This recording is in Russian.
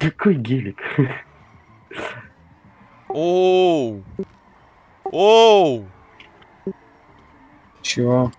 Какой гелик? Оу! Оу! Чего?